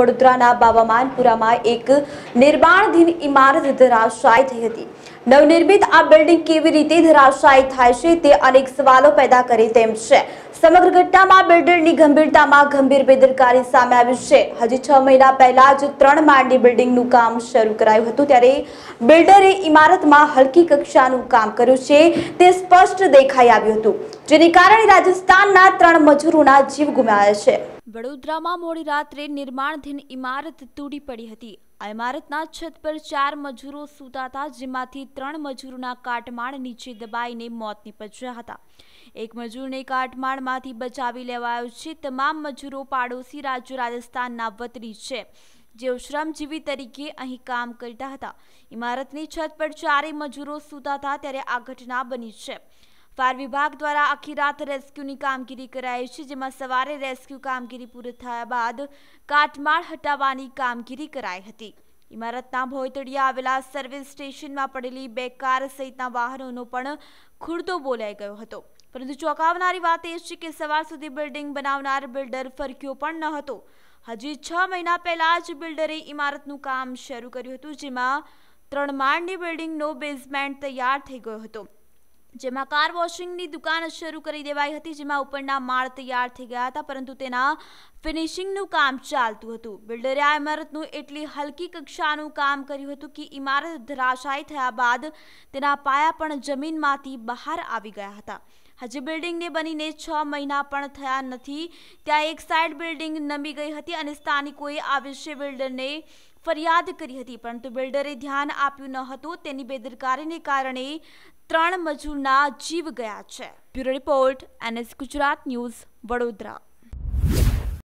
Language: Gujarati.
વડોદરાના બાવામાનપુરામાં એક નિર્માણધીન ઇમારત ધરાશાય થઈ હતી નવનિર્મિત આ બિલ્ડિંગ કેવી રીતે ધરાશાય થાય છે તે અનેક સવાલો પેદા કરે તેમ છે સમગ્ર ઘટનામાં બિલ્ડરની ગંભીરતામાં ગંભીર બેદરકારી સામે આવી છે હજી છ મહિના પહેલા જ ત્રણ માળની બિલ્ડિંગનું કામ શરૂ કરાયું હતું ત્યારે બિલ્ડરે ઇમારતમાં હલકી કક્ષાનું કામ કર્યું છે તે સ્પષ્ટ દેખાઈ આવ્યું હતું જેને કારણે રાજસ્થાનના ત્રણ મજૂરોના જીવ ગુમાયા છે વડોદરામાં મોડી રાત્રે નિર્માણધીન ઇમારત તૂટી પડી હતી આ ઇમારતના છત પર ચાર મજૂરો સૂતા હતા જેમાંથી ત્રણ મજૂરોના કાટમાળ નીચે દબાઈને મોત નીપજ્યા હતા એક મજૂરને કાટમાળમાંથી બચાવી લેવાયો છે તમામ મજૂરો પાડોશી રાજ્ય રાજસ્થાનના વતની છે જેઓ શ્રમજીવી તરીકે અહીં કામ કરતા હતા ઇમારતની છત પર ચારેય મજૂરો સૂતા હતા ત્યારે આ ઘટના બની છે ફાયર વિભાગ દ્વારા આખી રાત રેસ્ક્યુની કામગીરી કરાઈ છે જેમાં સવારે રેસ્ક્યુ કામગીરી પૂરી થયા બાદ કાટમાળ હટાવવાની કામગીરી કરાઈ હતી ઇમારતના ભોયતળિયા આવેલા સર્વિસ સ્ટેશનમાં પડેલી બે કાર સહિતના વાહનોનો પણ ખુરદો બોલાઈ ગયો હતો પરંતુ ચોંકાવનારી વાત એ છે કે સવાર સુધી બિલ્ડિંગ બનાવનાર બિલ્ડર ફરક્યો પણ ન હતો હજી છ મહિના પહેલાં જ બિલ્ડરે ઇમારતનું કામ શરૂ કર્યું હતું જેમાં ત્રણ માળની બિલ્ડિંગનો બેઝમેન્ટ તૈયાર થઈ ગયો હતો જેમાં કાર વોશિંગની દુકાન શરૂ કરી દેવાઈ હતી જેમાં ઉપરના માળ તૈયાર થઈ ગયા હતા પરંતુ તેના ફિનિશિંગનું કામ ચાલતું હતું બિલ્ડરે આ ઇમારતનું એટલી હલકી કક્ષાનું કામ કર્યું હતું કે ઇમારત ધરાશાયી થયા બાદ તેના પાયા પણ જમીનમાંથી બહાર આવી ગયા હતા હજી બિલ્ડિંગને બનીને છ મહિના પણ થયા નથી ત્યાં એક સાઈડ બિલ્ડિંગ નમી ગઈ હતી અને સ્થાનિકોએ આ વિશે બિલ્ડરને ફરિયાદ કરી હતી પરંતુ બિલ્ડરે ધ્યાન આપ્યું ન હતું તેની બેદરકારીને કારણે ત્રણ મજૂરના જીવ ગયા છે bureau report NS Gujarat news Vadodara